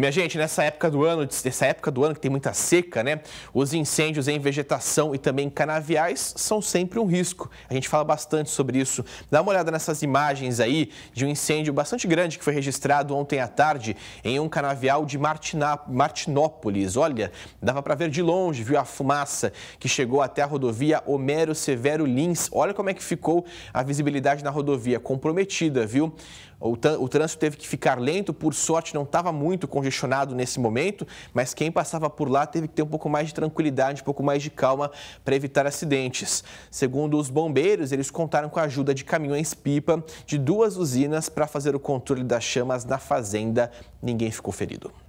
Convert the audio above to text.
Minha gente, nessa época do ano, nessa época do ano que tem muita seca, né? Os incêndios em vegetação e também canaviais são sempre um risco. A gente fala bastante sobre isso. Dá uma olhada nessas imagens aí de um incêndio bastante grande que foi registrado ontem à tarde em um canavial de Martina... Martinópolis. Olha, dava para ver de longe, viu a fumaça que chegou até a rodovia Homero Severo Lins. Olha como é que ficou a visibilidade na rodovia, comprometida, viu? O, trânsito teve que ficar lento, por sorte não estava muito com congestionado nesse momento, mas quem passava por lá teve que ter um pouco mais de tranquilidade, um pouco mais de calma para evitar acidentes. Segundo os bombeiros, eles contaram com a ajuda de caminhões-pipa de duas usinas para fazer o controle das chamas na fazenda. Ninguém ficou ferido.